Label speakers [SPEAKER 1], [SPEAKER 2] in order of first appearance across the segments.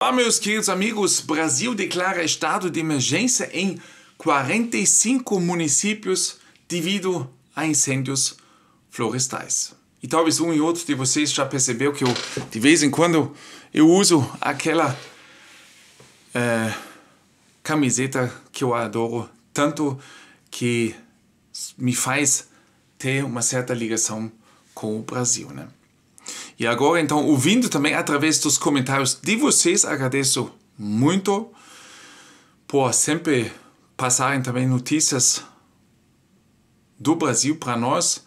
[SPEAKER 1] Olá, meus queridos amigos. Brasil declara estado de emergência em 45 municípios devido a incêndios florestais. E talvez um e outro de vocês já percebeu que eu, de vez em quando, eu uso aquela é, camiseta que eu adoro tanto que me faz ter uma certa ligação com o Brasil, né? E agora então, ouvindo também através dos comentários de vocês, agradeço muito por sempre passarem também notícias do Brasil para nós.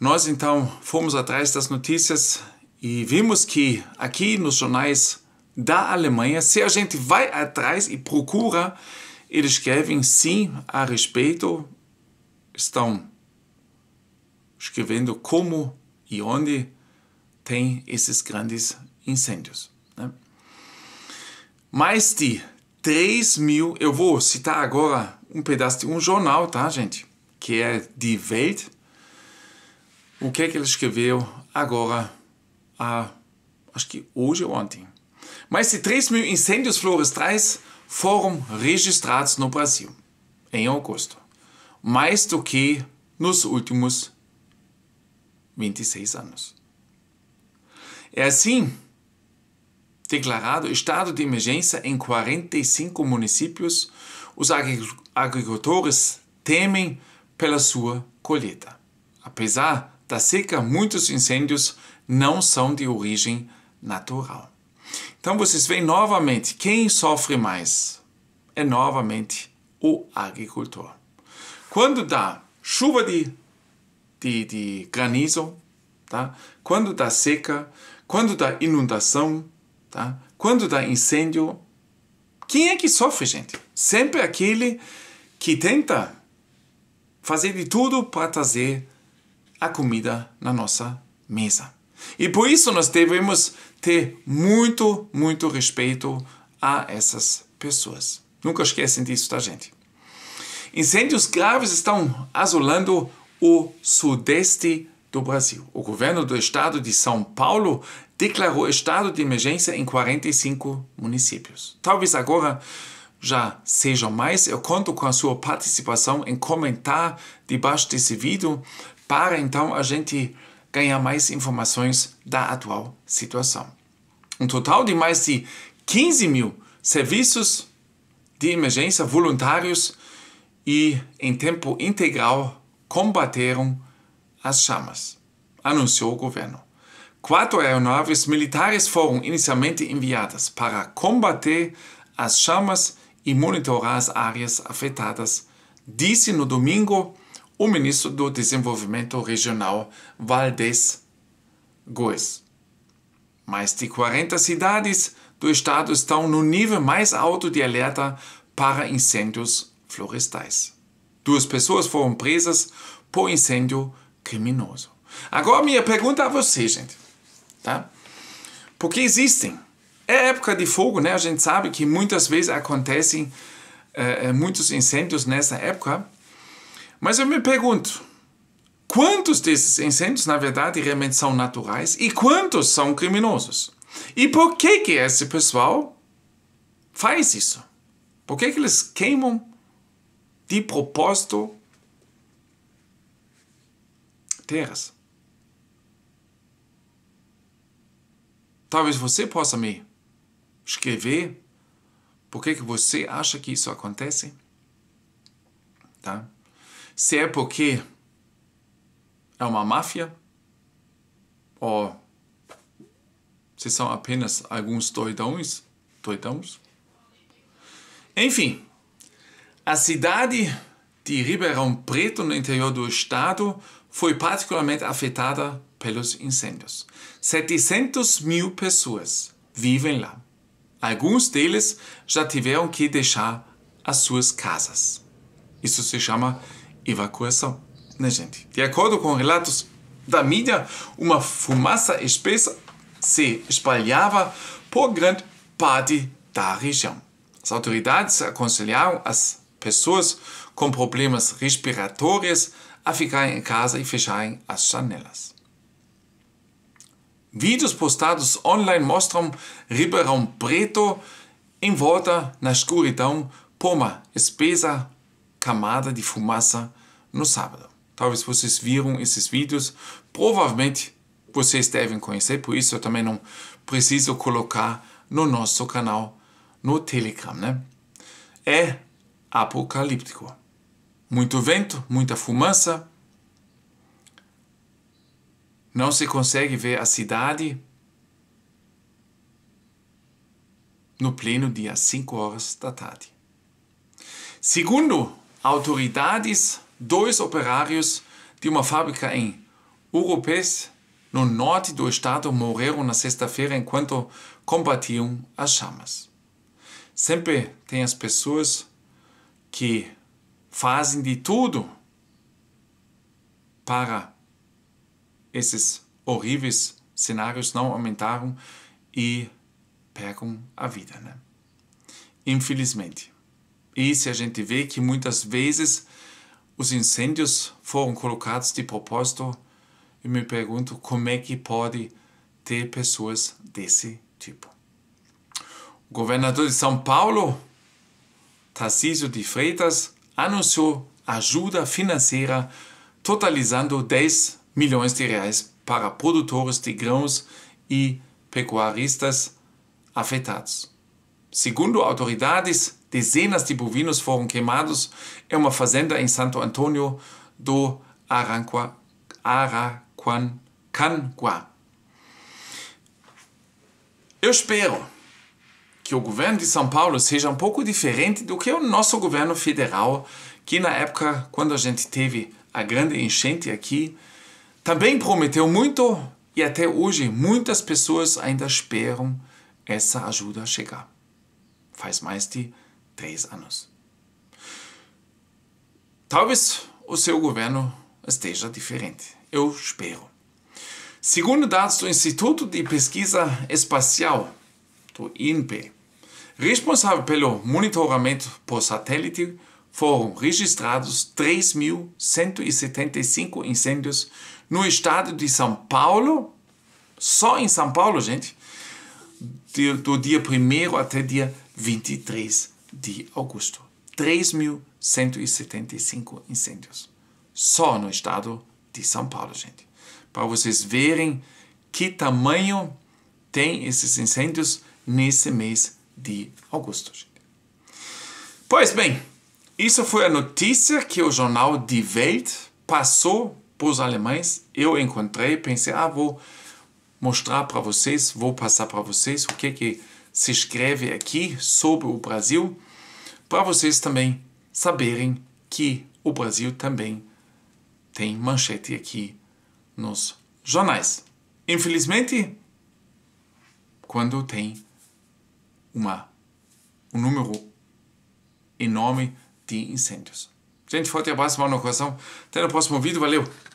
[SPEAKER 1] Nós então fomos atrás das notícias e vimos que aqui nos jornais da Alemanha, se a gente vai atrás e procura, eles escrevem sim a respeito, estão escrevendo como e onde tem esses grandes incêndios. Né? Mais de 3 mil, eu vou citar agora um pedaço de um jornal, tá, gente? Que é de Welt. O que é que ele escreveu agora, a, acho que hoje ou ontem? Mais de 3 mil incêndios florestais foram registrados no Brasil em agosto, mais do que nos últimos 26 anos. É assim declarado estado de emergência em 45 municípios, os agricultores temem pela sua colheita. Apesar da seca, muitos incêndios não são de origem natural. Então vocês veem novamente quem sofre mais é novamente o agricultor. Quando dá chuva de de, de granizo, tá? quando dá tá seca, quando dá tá inundação, tá? quando dá tá incêndio. Quem é que sofre, gente? Sempre aquele que tenta fazer de tudo para trazer a comida na nossa mesa. E por isso nós devemos ter muito, muito respeito a essas pessoas. Nunca esquecem disso, tá, gente? Incêndios graves estão azulando o sudeste do Brasil. O governo do estado de São Paulo declarou estado de emergência em 45 municípios. Talvez agora já sejam mais. Eu conto com a sua participação em comentar debaixo desse vídeo para então a gente ganhar mais informações da atual situação. Um total de mais de 15 mil serviços de emergência voluntários e em tempo integral combateram as chamas, anunciou o governo. Quatro aeronaves militares foram inicialmente enviadas para combater as chamas e monitorar as áreas afetadas, disse no domingo o ministro do Desenvolvimento Regional Valdez Góes. Mais de 40 cidades do estado estão no nível mais alto de alerta para incêndios florestais. Duas pessoas foram presas por incêndio criminoso. Agora minha pergunta a você, gente, tá? Porque existem. É época de fogo, né? A gente sabe que muitas vezes acontecem é, muitos incêndios nessa época. Mas eu me pergunto, quantos desses incêndios, na verdade, realmente são naturais e quantos são criminosos? E por que que esse pessoal faz isso? Por que que eles queimam de propósito terras. Talvez você possa me escrever por que, que você acha que isso acontece. Tá? Se é porque é uma máfia ou se são apenas alguns doidões, doidãos. Enfim, a cidade de Ribeirão Preto, no interior do estado, foi particularmente afetada pelos incêndios. 700 mil pessoas vivem lá. Alguns deles já tiveram que deixar as suas casas. Isso se chama evacuação, né, gente? De acordo com relatos da mídia, uma fumaça espessa se espalhava por grande parte da região. As autoridades aconselharam as pessoas com problemas respiratórios a ficarem em casa e fecharem as janelas. Vídeos postados online mostram Ribeirão Preto em volta na escuridão por uma espessa camada de fumaça no sábado. Talvez vocês viram esses vídeos, provavelmente vocês devem conhecer, por isso eu também não preciso colocar no nosso canal no Telegram, né? É apocalíptico. Muito vento, muita fumaça. Não se consegue ver a cidade no pleno dia, às 5 horas da tarde. Segundo autoridades, dois operários de uma fábrica em Urupes, no norte do estado, morreram na sexta-feira enquanto combatiam as chamas. Sempre tem as pessoas que fazem de tudo para esses horríveis cenários não aumentaram e pegam a vida, né? Infelizmente. E se a gente vê que muitas vezes os incêndios foram colocados de propósito, eu me pergunto como é que pode ter pessoas desse tipo. O governador de São Paulo Tarcísio de Freitas anunciou ajuda financeira totalizando 10 milhões de reais para produtores de grãos e pecuaristas afetados. Segundo autoridades, dezenas de bovinos foram queimados em uma fazenda em Santo Antônio do Aranqua, Araquancangua. Eu espero que o governo de São Paulo seja um pouco diferente do que o nosso governo federal, que na época, quando a gente teve a grande enchente aqui, também prometeu muito e até hoje muitas pessoas ainda esperam essa ajuda chegar. Faz mais de três anos. Talvez o seu governo esteja diferente. Eu espero. Segundo dados do Instituto de Pesquisa Espacial, do INPE, Responsável pelo monitoramento por satélite foram registrados 3.175 incêndios no estado de São Paulo, só em São Paulo, gente, do dia 1 até dia 23 de agosto. 3.175 incêndios, só no estado de São Paulo, gente. Para vocês verem que tamanho tem esses incêndios nesse mês de Augusto. Pois bem, isso foi a notícia que o jornal Die Welt passou para os alemães. Eu encontrei, pensei, ah, vou mostrar para vocês, vou passar para vocês o que, que se escreve aqui sobre o Brasil, para vocês também saberem que o Brasil também tem manchete aqui nos jornais. Infelizmente, quando tem uma, um número enorme de incêndios. Gente, forte abraço, no coração, Até no próximo vídeo, valeu!